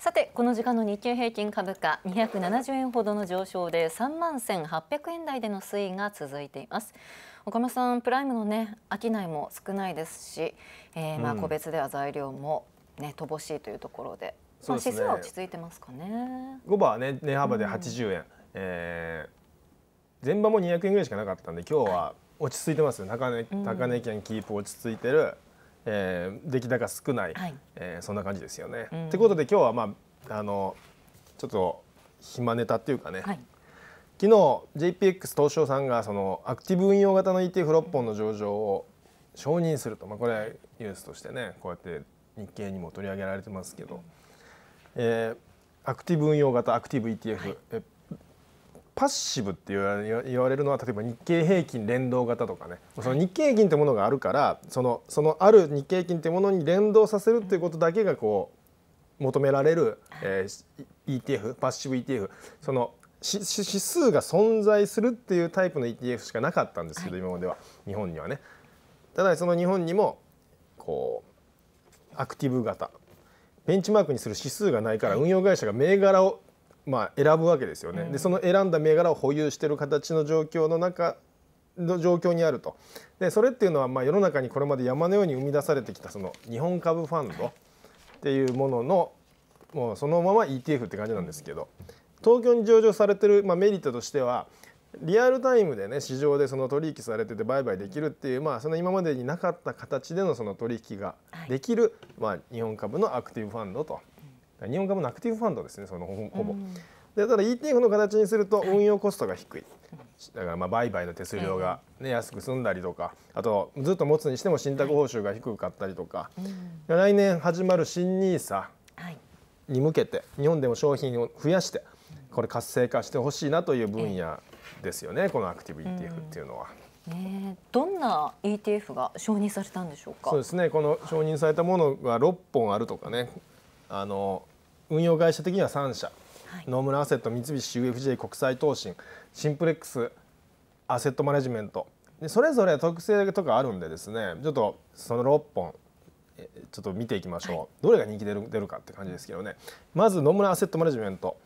さてこの時間の日経平均株価270円ほどの上昇で3万1800円台での推移が続いています岡村さんプライムのね商いも少ないですし、えー、まあ個別では材料もね、乏しいというところで、まあ、指数は落ち着いてますかね5番はね値幅で80円、うん、えー、前場も200円ぐらいしかなかったんで今日は落ち着いてます、は高値高値圏キープ落ち着いてる、えー、出来高少ない、はい、えー、そんな感じですよね。うん、ってことで今日は、まあ、あのちょっと暇ネタっていうかね、はい、昨日 JPX 東証さんがそのアクティブ運用型の ETF6 本の上場を承認すると、まあ、これはニュースとしてねこうやって日経にも取り上げられてますけど、えー、アクティブ運用型アクティブ ETF、はい、パッシブって言われるのは例えば日経平均連動型とかねその日経平均ってものがあるからそのそのある日経平均ってものに連動させるっていうことだけがこう求められる、えー、ETF パッシブ ETF その指数が存在するっていうタイプの ETF しかなかったんですけど、今までは日本にはね。ただその日本にもこうアクティブ型ベンチマークにする指数がないから運用会社が銘柄をまあ、選ぶわけですよね、うん、でその選んだ銘柄を保有してる形の状況の中の状況にあるとでそれっていうのはまあ世の中にこれまで山のように生み出されてきたその日本株ファンドっていうもののもうそのまま ETF って感じなんですけど東京に上場されてるまあメリットとしてはリアルタイムでね市場でその取引されてて売買できるっていうまあその今までになかった形でのその取引ができる、まあ日本株のアクティブファンドと日本株のアクティブファンドですねそのほぼ、うん、でただ ETF の形にすると運用コストが低いだからまあ売買の手数料がね、安く済んだりとかあとずっと持つにしても信託報酬が低かったりとか、来年始まる新 NISA に向けて日本でも商品を増やしてこれ活性化してほしいなという分野ですよねこのアクティブ ETF っていうのは。ね、どんな ETF が承認されたんでしょうかそうですねこの承認されたものが6本あるとかねあの運用会社的には3社、野村アセット三菱 UFJ 国際投信シンプレックスアセットマネジメントでそれぞれ特性とかあるんでですねちょっとその6本ちょっと見ていきましょう、はい、どれが人気出る出るかって感じですけどねまず野村アセットマネジメント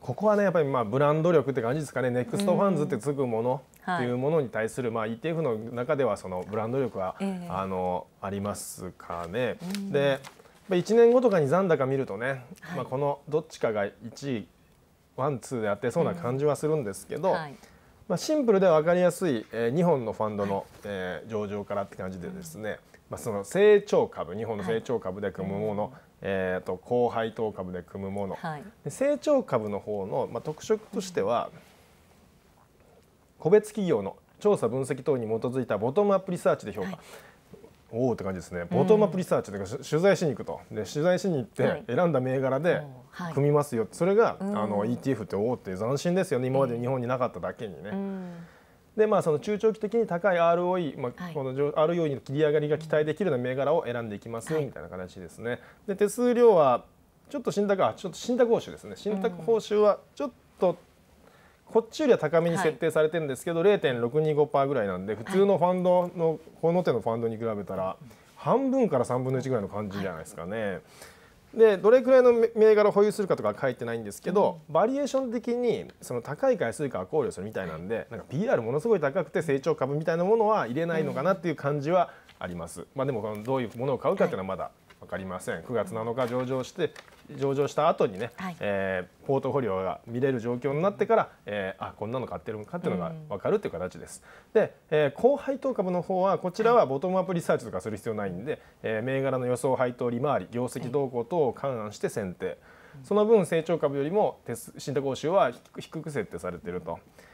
ここはねやっぱりまあブランド力って感じですかねネクストファンズってつくものっていうものに対する、まあ、ETF の中ではそのブランド力は、あのありますかね。で1年後とかに残高見るとね、はい、まあ、このどっちかが1位ワンツーでってそうな感じはするんですけど、うんはい、まあ、シンプルで分かりやすい、えー、2本のファンドの、はい、えー、上場からって感じでですね、うん、まあ、その成長株日本の成長株で組むもの、はい、えーと、高配当株で組むもの、成長株の方の、まあ、特色としては、個別企業の調査分析等に基づいたボトムアップリサーチで評価、はい、おおって感じですねボトムアップリサーチというか、取材しに行くとで取材しに行って選んだ銘柄で組みますよ、それが、あの ETF っておおって斬新ですよね今まで日本になかっただけにね。でまあ、その中長期的に高い ROE、まあ、この ROE の切り上がりが期待できるような銘柄を選んでいきますよみたいな形ですね。で手数料はちょっと信託はちょっと信託報酬ですね信託報酬はちょっとこっちよりは高めに設定されてるんですけど、はい、0.625%ぐらいなんで普通のファンドの、この手のファンドに比べたら半分から3分の1ぐらいの感じじゃないですかね。でどれくらいの銘柄を保有するかとか書いてないんですけど、うん、バリエーション的にその高い回数か考慮するみたいなんでなんか PR ものすごい高くて成長株みたいなものは入れないのかなっていう感じはあります、まあ、でもどういうものを買うかっていうのはまだ分かりません9月7日上場して上場した後にね、はい、えー、ポートフォリオが見れる状況になってから、えー、あこんなの買ってるのかっていうのが分かるっていう形です。うん、で、えー、高配当株の方はこちらはボトムアップリサーチとかする必要ないんで、はい、えー、銘柄の予想配当利回り業績動向等を勘案して選定。その分成長株よりも信託報酬は低く設定されてると。うん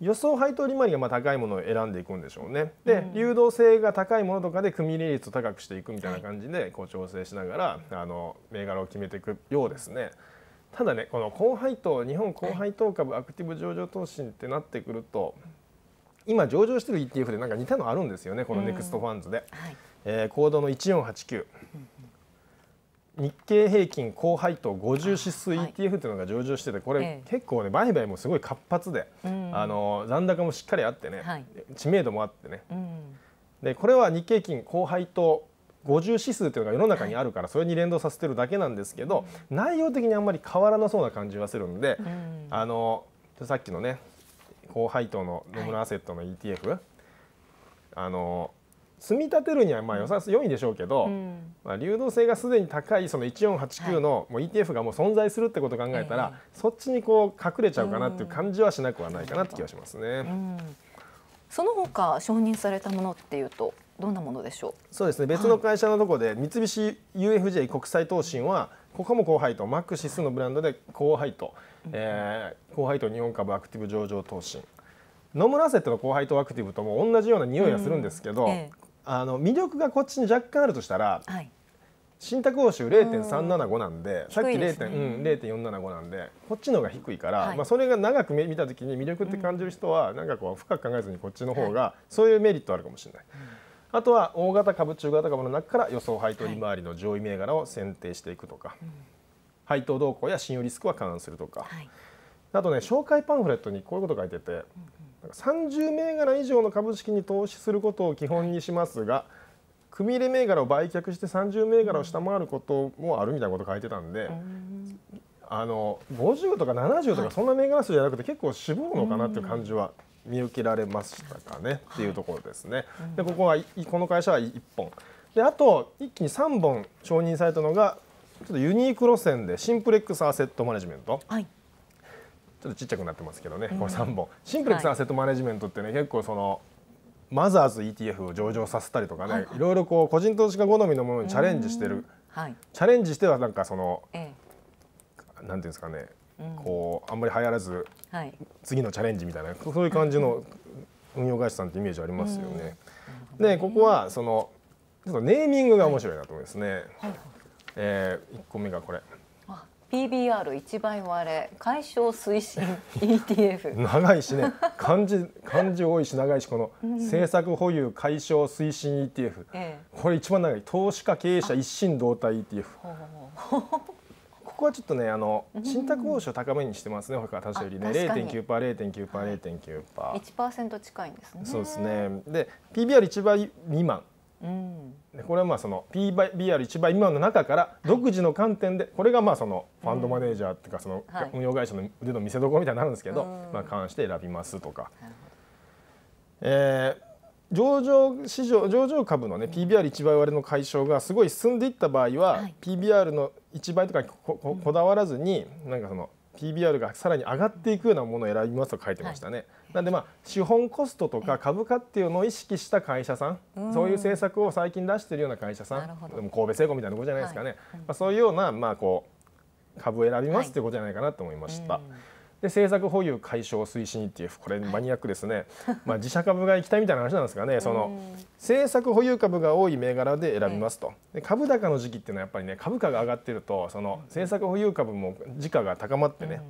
予想配当利回りがまあ高いものを選んでいくんでしょうね。で、流動性が高いものとかで組み入れ率を高くしていくみたいな感じでこう調整しながらあの銘柄を決めていくようですね。ただねこの高配当日本高配当株アクティブ上場投資ってなってくると今上場してる ETF でなんか似たのあるんですよねこのネクストファンズで。うんはい、えー、コードの1489。うん日経平均高配当50指数 ETF というのが上場しててこれ結構ね売買もすごい活発で、あの残高もしっかりあってね、知名度もあってね、でこれは日経金高配当50指数というのが世の中にあるからそれに連動させてるだけなんですけど、内容的にあんまり変わらなそうな感じはするんで、あのさっきのね高配当の野村アセットの ETF、あの積み立てるにはまあ良さ良いでしょうけど、うん、まあ、流動性がすでに高いその1489のもう ETF がもう存在するってことを考えたら、はい、そっちにこう隠れちゃうかなっていう感じはしなくはないかなって気がしますね。うん、その他承認されたものっていうとどんなものでしょうそうですね別の会社のところで、三菱 UFJ 国際投信はここも高配当マックシスのブランドで高配当、うえー、高配当日本株アクティブ上場投信野村セットの高配当アクティブとも同じような匂いがするんですけど、うんええあの魅力がこっちに若干あるとしたら、信託報酬0.375なんで、さっき 0.、うん、0.475なんでこっちの方が低いから、まあ、それが長く見た時に魅力って感じる人は、なんかこう深く考えずにこっちの方が、そういうメリットあるかもしれない。あとは大型株中型株の中から予想配当利回りの上位銘柄を選定していくとか、はい、配当動向や信用リスクは勘案するとか、はい、あとね紹介パンフレットにこういうこと書いてて、うんうん30銘柄以上の株式に投資することを基本にしますが、組入れ銘柄を売却して30銘柄を下回ることもあるみたいなこと書いてたんで、あの50とか70とかそんな銘柄数じゃなくて結構絞るのかなっていう感じは見受けられましたかねっていうところですね。でここはこの会社は1本であと一気に3本承認されたのがちょっとユニーク路線でシンプレックスアセットマネジメント。はいちょっとちっちゃくなってますけどね、これ3本シンプレックスアセットマネジメントってね、結構そのマザーズ ETF を上場させたりとかね、はいろいろこう個人投資家好みのものにチャレンジしてる、はい、チャレンジしてはなんかその、ええ、なんていうんですかね、うん、こうあんまり流行らず、はい、次のチャレンジみたいなそういう感じの運用会社さんってイメージありますよね。うん、でここはそのちょっとネーミングが面白いなと思いますね。はいはい、えー、1個目がこれ PBR 一倍割れ解消推進 ETF 長いしね漢字漢字多いし長いしこの政策保有解消推進 ETF、これ一番長い投資家経営者一心同体 ETF ここはちょっとねあの信託報酬高めにしてますね他他社よりね0.9%、0.9%、0.9%、はい、1%近いんですねそうですねで PBR 一倍未満でこれはまあその PBR1 倍未満の中から独自の観点でこれがまあそのファンドマネージャーっていうかその運用会社の腕の見せ所みたいになるんですけどまあ関して選びますとか。えー、上場市場上場株のね PBR1 倍割れの解消がすごい進んでいった場合は、はい、PBR の1倍とかここだわらずになんかその PBR がさらに上がっていくようなものを選びますと書いてましたね、はい、なんでまあ資本コストとか株価っていうのを意識した会社さん、そういう政策を最近出してるような会社さんでも神戸製鋼みたいなことじゃないですかね、はい、まあ、そういうようなまあこう株を選びますっていうことじゃないかなと思いました。うんで政策保有解消推進っていうこれマニアックですね、まあ、自社株が行きたいみたいな話なんですかねその政策保有株が多い銘柄で選びますとで株高の時期っていうのはやっぱりね株価が上がってるとその政策保有株も時価が高まってね、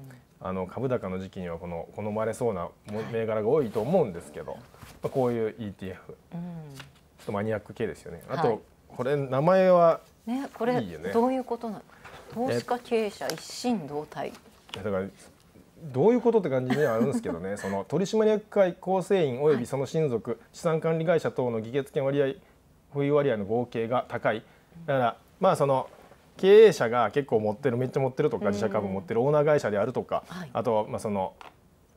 あの株高の時期にはこの好まれそうな銘柄が多いと思うんですけど、まあ、こういう ETF、ちょっとマニアック系ですよね。あと、これ名前は、ね、これどういうことなの投資家経営者一心同体だからどういうことって感じにはあるんですけどね その取締役会構成員およびその親族、はい、資産管理会社等の議決権割合保有割合の合計が高いだからまあその経営者が結構持ってるめっちゃ持ってるとか自社株持ってるオーナー会社であるとか、はい、あとまあその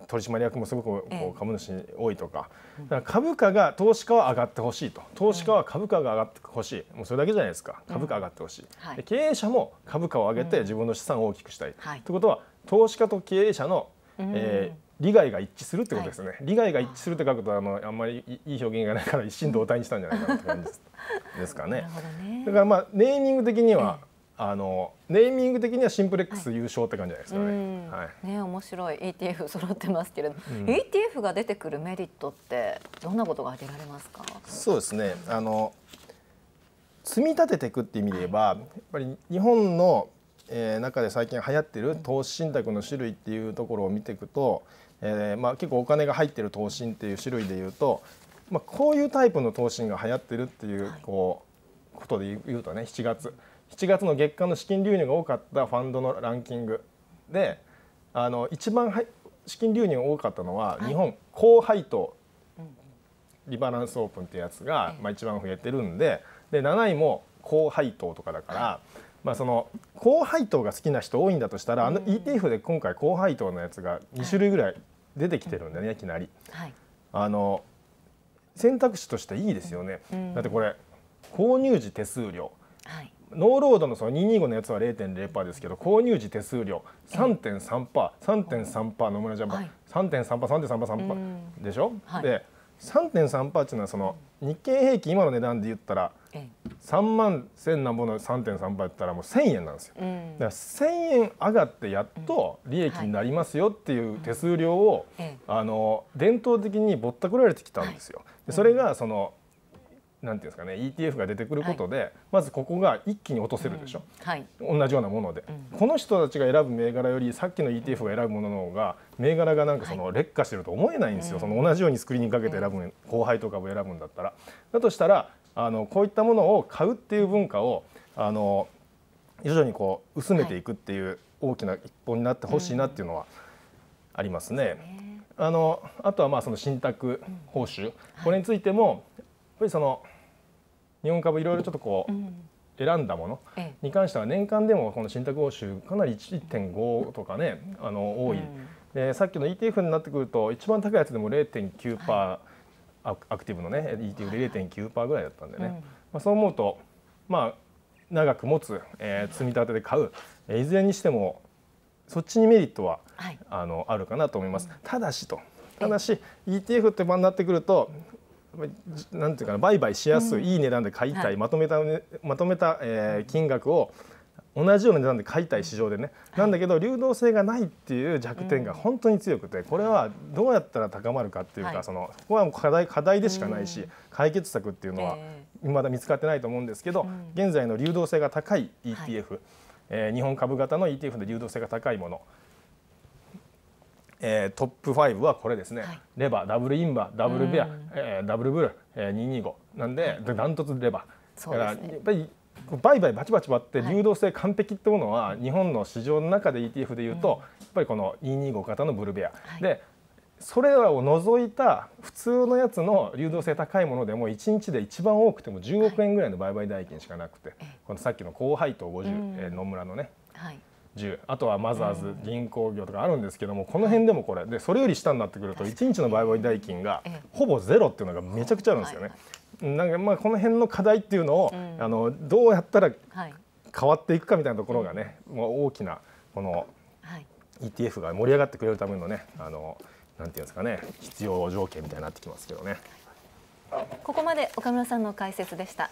取締役もすごくこう株主多いとか,、だから株価が投資家は上がってほしいと投資家は株価が上がってほしいもうそれだけじゃないですか株価上がってほしい、うんはい、経営者も株価を上げて自分の資産を大きくしたい、はい、ということは投資家と経営者の、えー利害が一致するってことですね、はい、利害が一致するって書くとあのあんまりいい表現がないから一心同体にしたんじゃないかなって感じですですかね、ね、だからまあネーミング的には、あのネーミング的にはシンプレックス優勝って感じじゃないですかね。はい、ね面白い ETF 揃ってますけれど、うん、ETF が出てくるメリットってどんなことが挙げられますか。そうですねあの積み立てていくって意味で言えば、はい、やっぱり日本のえー、中で最近流行ってる投資信託の種類っていうところを見ていくと、えーまあ、結構お金が入ってる投資っていう種類でいうと、まあ、こういうタイプの投資が流行ってるっていうこうことで言うとね7月7月の月間の資金流入が多かったファンドのランキングであの一番は資金流入が多かったのは日本高配当リバランスオープンっていうやつが、まあ、一番増えてるんでで7位も高配当とかだから。まあ、その高配当が好きな人多いんだとしたら、あの ETF で今回高配当のやつが2種類ぐらい出てきてるんだね、はい、いきなり、はい、あの選択肢としていいですよね、うん、だってこれ購入時手数料、はい、ノーロードのその225のやつは0.0%ですけど購入時手数料 3.3%3.3% 野村ジャパン、パー、3.3%3.3%3% でしょ、はい、で3.3%っていうのはその日経平均今の値段で言ったら3万1000なんぼの3.3倍だったらもう1000円なんですよ、うん、だから1000円上がってやっと利益になりますよっていう手数料を、うんはい、あの伝統的にぼったくられてきたんですよ。でそれがそのなんていうんですかね ETF が出てくることで、はい、まずここが一気に落とせるでしょ、うんはい、同じようなもので、うん、この人たちが選ぶ銘柄よりさっきの ETF が選ぶものの方が銘柄がなんかその劣化してると思えないんですよ、はい、その同じようにスクリーンかけて選ぶ、後輩とかを選ぶんだったらだとしたらあのこういったものを買うっていう文化をあの徐々にこう薄めていくっていう大きな一歩になってほしいなっていうのはありますね。あのあとはまあその信託報酬、これについてもやっぱりその日本株いろいろちょっとこう、選んだものに関しては年間でもこの信託報酬かなり1.5とかねあの多い、でさっきの ETF になってくると一番高いやつでも0.9%、アクティブのね ET 売り0.9%ぐらいだったんでね、はいうん、まあ、そう思うと、まあ、長く持つ、えー、積み立てで買う、えー、いずれにしてもそっちにメリットは、はい、あのあるかなと思います。ただしとただし ETF って場になってくるとなんていうかな売買しやすい、うん、いい値段で買いたい、はい、まとめた、まとめた、えー、金額を、同じような値段で買いたい市場でね、なんだけど流動性がないっていう弱点が本当に強くてこれはどうやったら高まるかっていうか、そのここはもう課題課題でしかないし、解決策っていうのはまだ見つかってないと思うんですけど、現在の流動性が高い ETF、はえ日本株型の ETF の流動性が高いものえー、トップ5はこれですね、はい、レバーダブルインバーダブルベア、えー、ダブルブル、えー、225なんでダン、トツレバー、ね、だからやっぱり売買バチバチ割って流動性完璧ってものは、日本の市場の中で ETF でいうと、やっぱりこの2 2 5型のブルベア、でそれらを除いた普通のやつの流動性高いものでも1日で一番多くても10億円ぐらいの売買代金しかなくて、このさっきの高配当50、う野村のね、はい、10あとはマザーズ銀行業とかあるんですけどもこの辺でもこれでそれより下になってくると1日の売買代金がほぼゼロっていうのがめちゃくちゃあるんですよね。なんかまあこの辺の課題っていうのを、あのどうやったら変わっていくかみたいなところがね、もう大きなこの ETF が盛り上がってくれるためのねあのなんていうんですかね必要条件みたいになってきますけどね。ここまで岡村さんの解説でした。